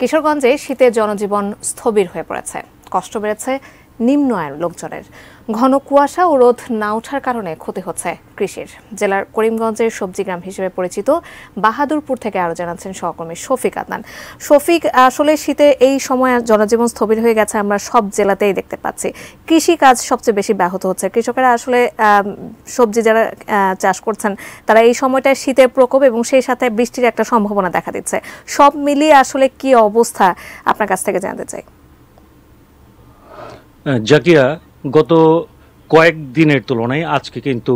কিশোরগঞ্জে শীতে জনজীবন স্থবির হয়ে পড়েছে কষ্ট বেড়েছে নিম্ন আয়ের লোকজনের ঘন কুয়াশা ও রোদ না ওঠার কারণে ক্ষতি হচ্ছে কৃষির জেলার করিমগঞ্জের সবজি গ্রাম হিসেবে পরিচিত বাহাদুরপুর থেকে আরও জানাচ্ছেন সহকর্মী শফিক আদনান শফিক আসলে শীতে এই সময় জনজীবন স্থবির হয়ে গেছে আমরা সব জেলাতেই দেখতে পাচ্ছি কৃষি কাজ সবচেয়ে বেশি ব্যাহত হচ্ছে কৃষকেরা আসলে সবজি যারা চাষ করছেন তারা এই সময়টায় শীতের প্রকোপ এবং সেই সাথে বৃষ্টির একটা সম্ভাবনা দেখা দিচ্ছে সব মিলিয়ে আসলে কি অবস্থা আপনার কাছ থেকে জানতে চাই জাকিয়া গত কয়েক দিনের তুলনায় আজকে কিন্তু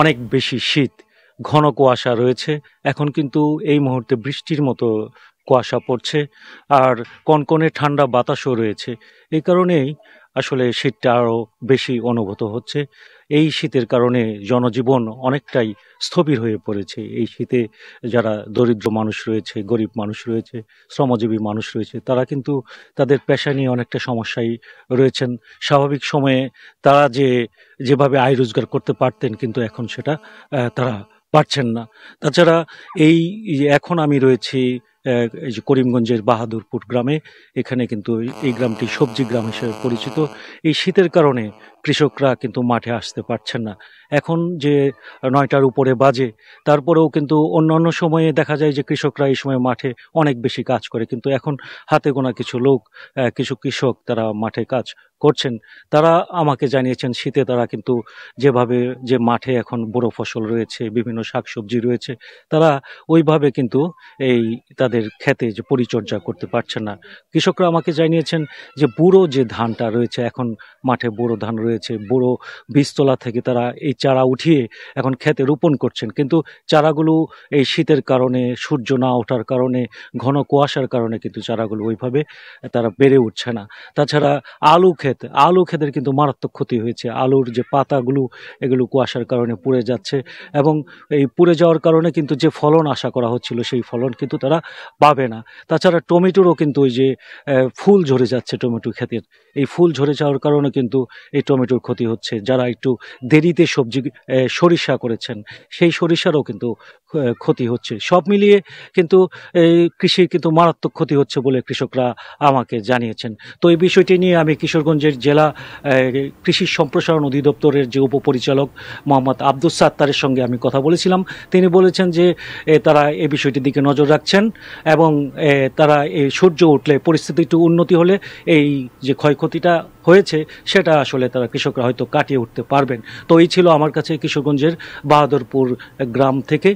অনেক বেশি শীত ঘন কুয়াশা রয়েছে এখন কিন্তু এই মুহূর্তে বৃষ্টির মতো কুয়াশা পড়ছে আর কনকনে ঠান্ডা বাতাসও রয়েছে এই কারণেই আসলে শীতটা আরও বেশি অনুভূত হচ্ছে এই শীতের কারণে জনজীবন অনেকটাই স্থবির হয়ে পড়েছে এই শীতে যারা দরিদ্র মানুষ রয়েছে গরিব মানুষ রয়েছে শ্রমজীবী মানুষ রয়েছে তারা কিন্তু তাদের পেশা নিয়ে অনেকটা সমস্যায় রয়েছেন স্বাভাবিক সময়ে তারা যে যেভাবে আয় রোজগার করতে পারতেন কিন্তু এখন সেটা তারা পারছেন না তাছাড়া এই এখন আমি রয়েছি এই যে করিমগঞ্জের বাহাদুরপুর গ্রামে এখানে কিন্তু এই গ্রামটি সবজি গ্রাম হিসেবে পরিচিত এই শীতের কারণে কৃষকরা কিন্তু মাঠে আসতে পারছেন না এখন যে নয়টার উপরে বাজে তারপরেও কিন্তু অন্যান্য সময়ে দেখা যায় যে কৃষকরা এই সময় মাঠে অনেক বেশি কাজ করে কিন্তু এখন হাতে গোনা কিছু লোক কিছু কৃষক তারা মাঠে কাজ করছেন তারা আমাকে জানিয়েছেন শীতে তারা কিন্তু যেভাবে যে মাঠে এখন বড় ফসল রয়েছে বিভিন্ন শাকসবজি রয়েছে তারা ওইভাবে কিন্তু এই তাদের খেতে যে পরিচর্যা করতে পারছে না কৃষকরা আমাকে জানিয়েছেন যে বুড়ো যে ধানটা রয়েছে এখন মাঠে বুড়ো ধান রয়েছে বুড়ো বীজতলা থেকে তারা এই চারা উঠিয়ে এখন খেতে রোপণ করছেন কিন্তু চারাগুলো এই শীতের কারণে সূর্য না ওঠার কারণে ঘন কুয়াশার কারণে কিন্তু চারাগুলো ওইভাবে তারা বেড়ে উঠছে না তাছাড়া আলু ক্ষেত আলু ক্ষেতের কিন্তু মারাত্মক ক্ষতি হয়েছে আলুর যে পাতাগুলো এগুলো কুয়াশার কারণে পুড়ে যাচ্ছে এবং এই পুড়ে যাওয়ার কারণে কিন্তু যে ফলন আশা করা হচ্ছিল সেই ফলন কিন্তু তারা পাবে না তাছাড়া টমেটোরও কিন্তু ওই যে ফুল ঝরে যাচ্ছে টমেটো ক্ষেতের এই ফুল ঝরে যাওয়ার কারণে কিন্তু এই টমেটোর ক্ষতি হচ্ছে যারা একটু দেরিতে সবজি সরিষা করেছেন সেই সরিষারও কিন্তু ক্ষতি হচ্ছে সব মিলিয়ে কিন্তু কৃষি কিন্তু মারাত্মক ক্ষতি হচ্ছে বলে কৃষকরা আমাকে জানিয়েছেন তো এই বিষয়টি নিয়ে আমি কিশোরগঞ্জ কিশোরগঞ্জের জেলা কৃষি সম্প্রসারণ অধিদপ্তরের যে উপপরিচালক মোহাম্মদ আব্দুস সাত্তারের সঙ্গে আমি কথা বলেছিলাম তিনি বলেছেন যে তারা এই বিষয়টির দিকে নজর রাখছেন এবং তারা এই সূর্য উঠলে পরিস্থিতি একটু উন্নতি হলে এই যে ক্ষয়ক্ষতিটা হয়েছে সেটা আসলে তারা কৃষকরা হয়তো কাটিয়ে উঠতে পারবেন তো এই ছিল আমার কাছে কিশোরগঞ্জের বাহাদুরপুর গ্রাম থেকে